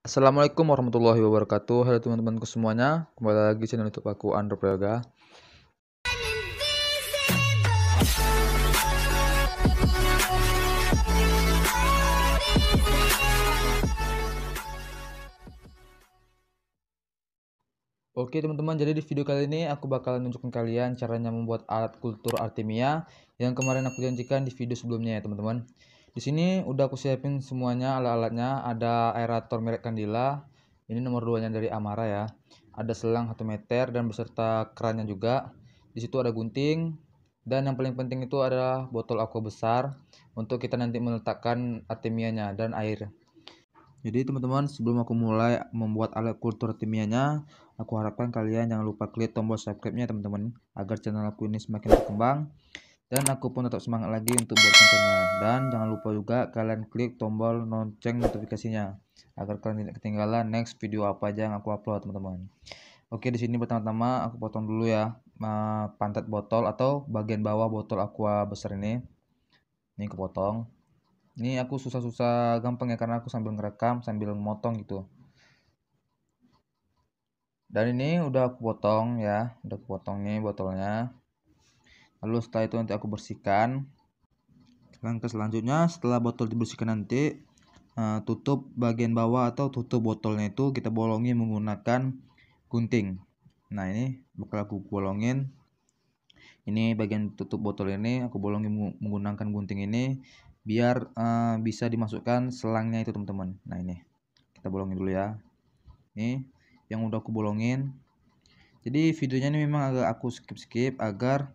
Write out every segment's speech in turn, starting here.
Assalamualaikum warahmatullahi wabarakatuh Halo teman-temanku semuanya Kembali lagi channel youtube aku Andro Prayoga Oke teman-teman, jadi di video kali ini aku bakalan nunjukin kalian caranya membuat alat kultur artemia yang kemarin aku janjikan di video sebelumnya ya teman-teman. Di sini udah aku siapin semuanya alat-alatnya. Ada aerator merek Candila. Ini nomor 2-nya dari Amara ya. Ada selang 1 meter dan beserta kerannya juga. Di situ ada gunting dan yang paling penting itu adalah botol aqua besar untuk kita nanti meletakkan artemianya dan air. Jadi teman-teman sebelum aku mulai membuat alat kultur timianya Aku harapkan kalian jangan lupa klik tombol subscribe-nya teman-teman Agar channel aku ini semakin berkembang dan aku pun tetap semangat lagi untuk buat kontennya. Dan jangan lupa juga kalian klik tombol lonceng notifikasinya agar kalian tidak ketinggalan next video apa aja yang aku upload teman-teman. Oke di sini pertama-tama aku potong dulu ya eh, pantat botol atau bagian bawah botol aqua besar ini. Ini aku potong. Ini aku susah-susah gampang ya karena aku sambil ngerekam sambil memotong gitu. Dan ini udah aku potong ya, udah aku potong nih botolnya lalu setelah itu nanti aku bersihkan langkah selanjutnya setelah botol dibersihkan nanti eh, tutup bagian bawah atau tutup botolnya itu kita bolongi menggunakan gunting nah ini bakal aku bolongin ini bagian tutup botol ini aku bolongi menggunakan gunting ini biar uh, bisa dimasukkan selangnya itu teman-teman nah ini kita bolongin dulu ya ini yang udah aku bolongin jadi videonya ini memang agak aku skip-skip agar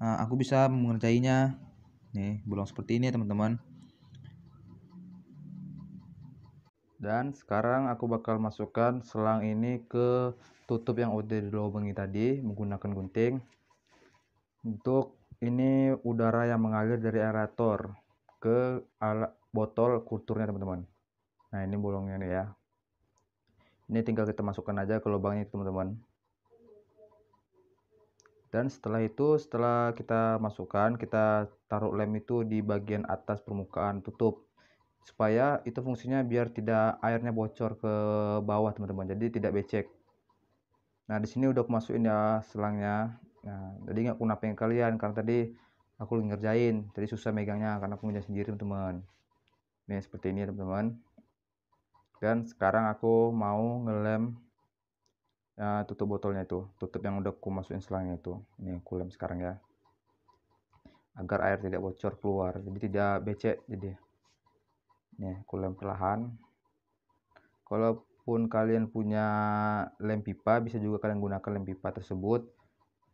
uh, aku bisa mengerjainya nih bolong seperti ini teman-teman dan sekarang aku bakal masukkan selang ini ke tutup yang udah dilobangi tadi menggunakan gunting untuk ini udara yang mengalir dari aerator ke ala botol kulturnya teman-teman nah ini bolongnya nih ya ini tinggal kita masukkan aja ke lubangnya teman-teman dan setelah itu setelah kita masukkan kita taruh lem itu di bagian atas permukaan tutup supaya itu fungsinya biar tidak airnya bocor ke bawah teman-teman jadi tidak becek nah di sini udah masukin ya selangnya nah jadi nggak aku napain kalian karena tadi aku ngerjain jadi susah megangnya karena aku ngerjain sendiri teman-teman nih seperti ini teman-teman dan sekarang aku mau ngelem ya, tutup botolnya itu tutup yang udah aku masukin selangnya itu ini aku lem sekarang ya agar air tidak bocor keluar jadi tidak becek jadi ini aku lem perlahan kalaupun kalian punya lem pipa bisa juga kalian gunakan lem pipa tersebut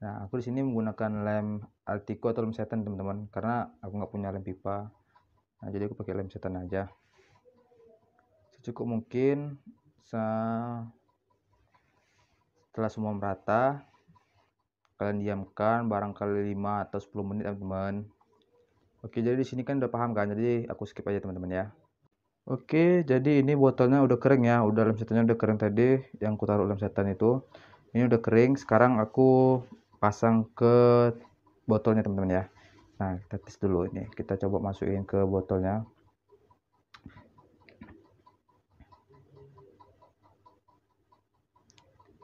nah aku di sini menggunakan lem Altico atau lem setan teman-teman karena aku nggak punya lem pipa nah jadi aku pakai lem setan aja secukup mungkin saya setelah semua merata kalian diamkan barangkali 5 atau 10 menit teman-teman oke jadi di sini kan udah paham kan jadi aku skip aja teman-teman ya oke jadi ini botolnya udah kering ya udah dalam setannya udah kering tadi yang aku taruh dalam setan itu ini udah kering sekarang aku pasang ke botolnya teman-teman ya nah kita tes dulu ini kita coba masukin ke botolnya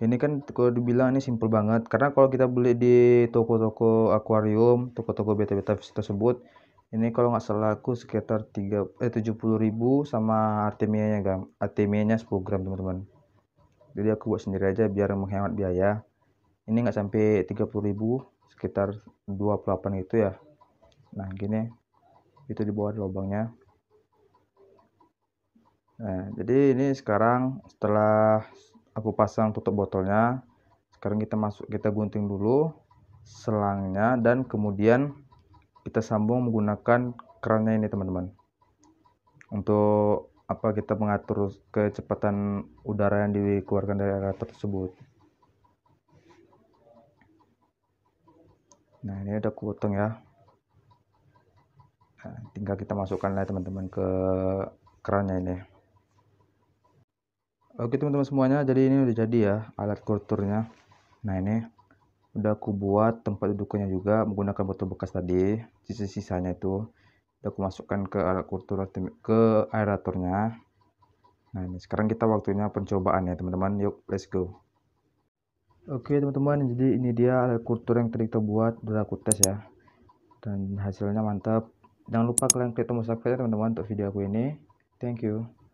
ini kan kalau dibilang ini simple banget karena kalau kita beli di toko-toko akuarium toko-toko beta-beta fish tersebut ini kalau nggak salah aku sekitar 3 eh ribu sama artemia nya gam artemia nya 10 gram teman-teman jadi aku buat sendiri aja biar menghemat biaya ini nggak sampai ribu, sekitar 28 itu ya nah gini itu di bawah lubangnya nah jadi ini sekarang setelah aku pasang tutup botolnya sekarang kita masuk kita gunting dulu selangnya dan kemudian kita sambung menggunakan kerannya ini teman-teman untuk apa kita mengatur kecepatan udara yang dikeluarkan dari alat tersebut nah ini ada aku ya nah, tinggal kita masukkan lah teman-teman ke kerannya ini Oke teman-teman semuanya, jadi ini udah jadi ya alat kulturnya. Nah ini udah aku buat tempat dudukannya juga menggunakan botol bekas tadi, sisa-sisanya itu udah aku masukkan ke alat kultur ke aeratornya. Nah ini sekarang kita waktunya pencobaan ya teman-teman, yuk let's go. Oke teman-teman, jadi ini dia alat kultur yang tadi kita buat, udah aku tes ya. Dan hasilnya mantap. Jangan lupa kalian klik tombol subscribe ya teman-teman untuk video aku ini. Thank you.